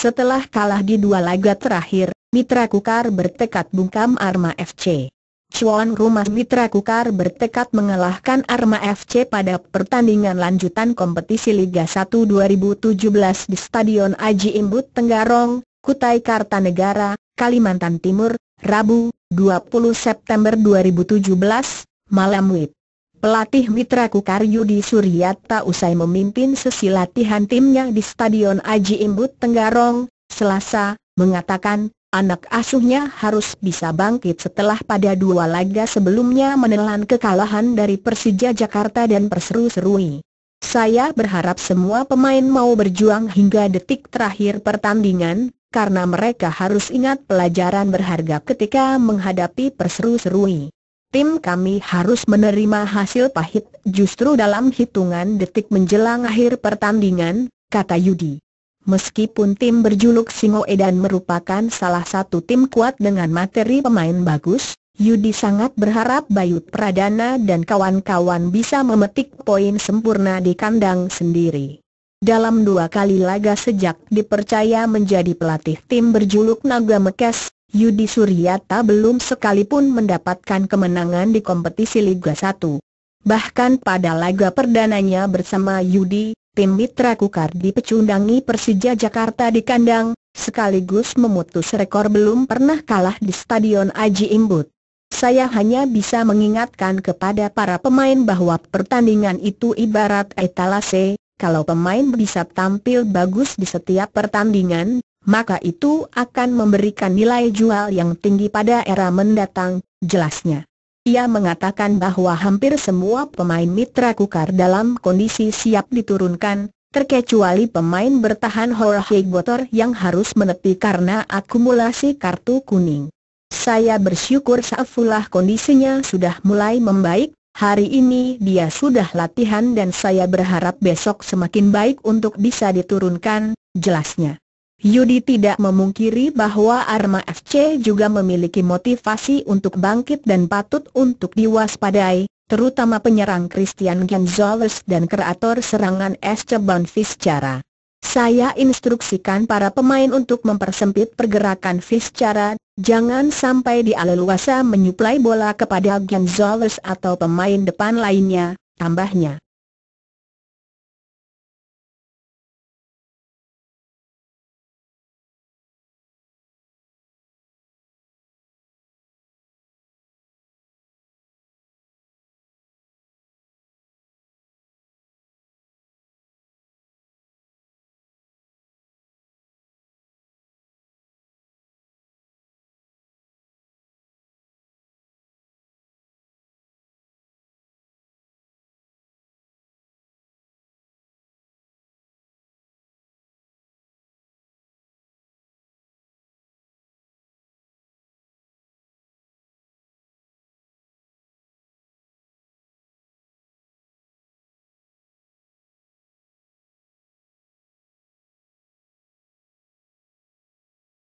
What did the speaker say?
Setelah kalah di dua laga terakhir, Mitra Kukar bertekad bungkam Arma FC. Cuan rumah Mitra Kukar bertekad mengalahkan Arma FC pada pertandingan lanjutan kompetisi Liga 1 2017 di Stadion Aji Imbut Tenggarong, Kutai Kartanegara, Kalimantan Timur, Rabu, 20 September 2017, malam WIB. Pelatih Mitra Kukaryudi Suryata usai memimpin sesi latihan timnya di Stadion Aji Imbut Tenggarong, Selasa, mengatakan, anak asuhnya harus bisa bangkit setelah pada dua laga sebelumnya menelan kekalahan dari Persija Jakarta dan perseru-serui. Saya berharap semua pemain mau berjuang hingga detik terakhir pertandingan, karena mereka harus ingat pelajaran berharga ketika menghadapi perseru-serui tim kami harus menerima hasil pahit justru dalam hitungan detik menjelang akhir pertandingan, kata Yudi. Meskipun tim berjuluk Singoe Edan merupakan salah satu tim kuat dengan materi pemain bagus, Yudi sangat berharap Bayut Pradana dan kawan-kawan bisa memetik poin sempurna di kandang sendiri. Dalam dua kali laga sejak dipercaya menjadi pelatih tim berjuluk Naga Mekes, Yudi Suryata belum sekalipun mendapatkan kemenangan di kompetisi Liga 1. Bahkan pada laga perdananya bersama Yudi, tim mitra Kukar dipecundangi Persija Jakarta di kandang, sekaligus memutus rekor belum pernah kalah di Stadion Aji Imbut. Saya hanya bisa mengingatkan kepada para pemain bahwa pertandingan itu ibarat etalase, kalau pemain bisa tampil bagus di setiap pertandingan, maka itu akan memberikan nilai jual yang tinggi pada era mendatang, jelasnya. Ia mengatakan bahwa hampir semua pemain mitra kukar dalam kondisi siap diturunkan, terkecuali pemain bertahan Jorge Botor yang harus menepi karena akumulasi kartu kuning. Saya bersyukur Saifullah kondisinya sudah mulai membaik, hari ini dia sudah latihan dan saya berharap besok semakin baik untuk bisa diturunkan, jelasnya. Yudi tidak memungkiri bahwa Arma FC juga memiliki motivasi untuk bangkit dan patut untuk diwaspadai, terutama penyerang Christian Gonzalez dan kreator serangan Esteban Vizcara. Saya instruksikan para pemain untuk mempersempit pergerakan Vizcara, jangan sampai dia leluasa menyuplai bola kepada Gonzalez atau pemain depan lainnya, tambahnya.